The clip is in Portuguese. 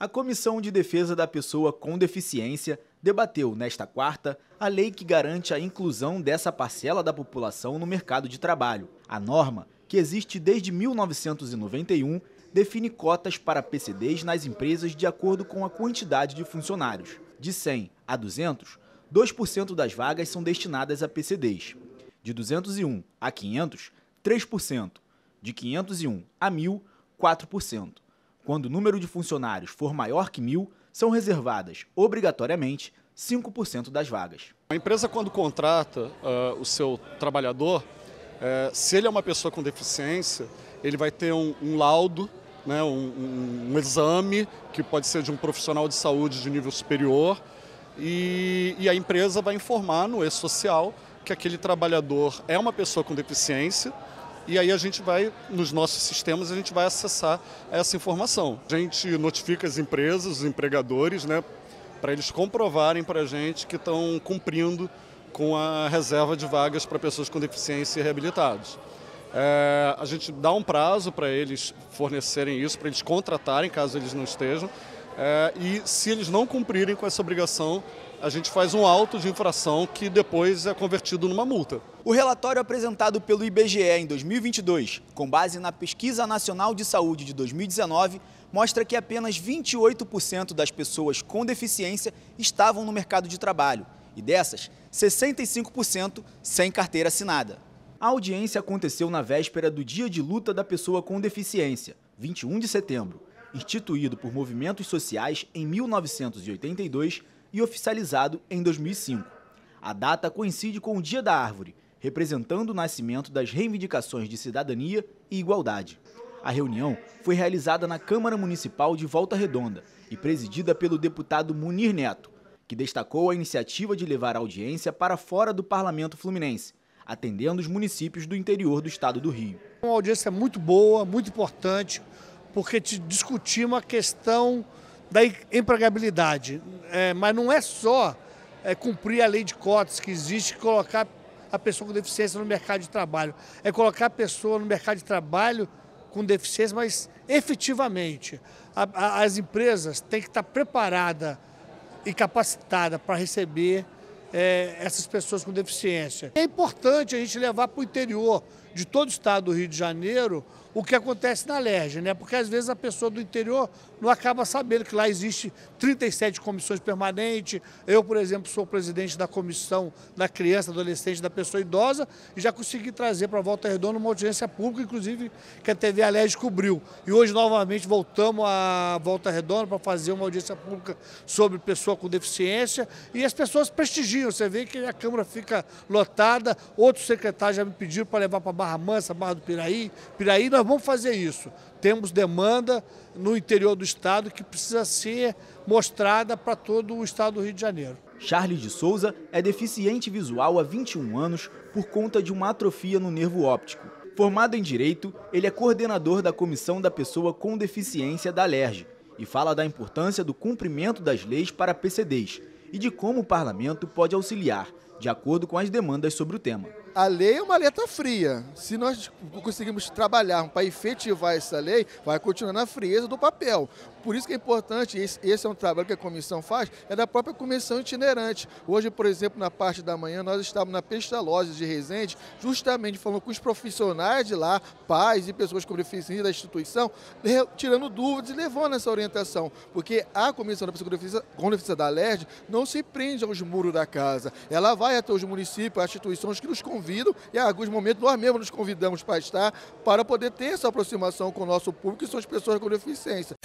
A Comissão de Defesa da Pessoa com Deficiência debateu nesta quarta a lei que garante a inclusão dessa parcela da população no mercado de trabalho. A norma, que existe desde 1991, define cotas para PCDs nas empresas de acordo com a quantidade de funcionários. De 100 a 200, 2% das vagas são destinadas a PCDs. De 201 a 500, 3%. De 501 a 1.000, 4%. Quando o número de funcionários for maior que mil, são reservadas, obrigatoriamente, 5% das vagas. A empresa, quando contrata uh, o seu trabalhador, uh, se ele é uma pessoa com deficiência, ele vai ter um, um laudo, né, um, um, um, exame, que pode ser de um profissional de saúde de nível superior, e, e a empresa vai informar no E-Social que aquele trabalhador é uma pessoa com deficiência e aí a gente vai, nos nossos sistemas, a gente vai acessar essa informação. A gente notifica as empresas, os empregadores, né, para eles comprovarem para a gente que estão cumprindo com a reserva de vagas para pessoas com deficiência e reabilitados. É, a gente dá um prazo para eles fornecerem isso, para eles contratarem caso eles não estejam, é, e se eles não cumprirem com essa obrigação, a gente faz um auto de infração que depois é convertido numa multa. O relatório apresentado pelo IBGE em 2022, com base na Pesquisa Nacional de Saúde de 2019, mostra que apenas 28% das pessoas com deficiência estavam no mercado de trabalho e dessas, 65% sem carteira assinada. A audiência aconteceu na véspera do Dia de Luta da Pessoa com Deficiência, 21 de setembro instituído por movimentos sociais em 1982 e oficializado em 2005. A data coincide com o Dia da Árvore, representando o nascimento das reivindicações de cidadania e igualdade. A reunião foi realizada na Câmara Municipal de Volta Redonda e presidida pelo deputado Munir Neto, que destacou a iniciativa de levar a audiência para fora do parlamento fluminense, atendendo os municípios do interior do estado do Rio. Uma audiência muito boa, muito importante, porque discutimos a questão da empregabilidade. É, mas não é só é, cumprir a lei de cotas que existe, colocar a pessoa com deficiência no mercado de trabalho. É colocar a pessoa no mercado de trabalho com deficiência, mas efetivamente. A, a, as empresas têm que estar preparadas e capacitadas para receber é, essas pessoas com deficiência. É importante a gente levar para o interior de todo o estado do Rio de Janeiro o que acontece na LERJ, né? Porque às vezes a pessoa do interior não acaba sabendo que lá existe 37 comissões permanentes. Eu, por exemplo, sou presidente da comissão da criança, adolescente, da pessoa idosa e já consegui trazer para Volta Redonda uma audiência pública, inclusive que a TV LERJ cobriu. E hoje novamente voltamos à Volta Redonda para fazer uma audiência pública sobre pessoa com deficiência e as pessoas prestigiam. Você vê que a Câmara fica lotada, outros secretários já me pediram para levar para Barra Mansa, Barra do Piraí. Piraí, nós vamos fazer isso. Temos demanda no interior do estado que precisa ser mostrada para todo o estado do Rio de Janeiro. Charles de Souza é deficiente visual há 21 anos por conta de uma atrofia no nervo óptico. Formado em Direito, ele é coordenador da Comissão da Pessoa com Deficiência da LERJ e fala da importância do cumprimento das leis para PCDs e de como o parlamento pode auxiliar, de acordo com as demandas sobre o tema a lei é uma letra fria. Se nós conseguirmos trabalhar para efetivar essa lei, vai continuar na frieza do papel. Por isso que é importante, esse é um trabalho que a comissão faz, é da própria comissão itinerante. Hoje, por exemplo, na parte da manhã, nós estávamos na Pestalozzi de Resende, justamente falando com os profissionais de lá, pais e pessoas com deficiência da instituição, tirando dúvidas e levando essa orientação. Porque a comissão da pessoa com deficiência da LERD não se prende aos muros da casa. Ela vai até os municípios, as instituições que nos convidam e em alguns momentos nós mesmos nos convidamos para estar, para poder ter essa aproximação com o nosso público, que são as pessoas com deficiência.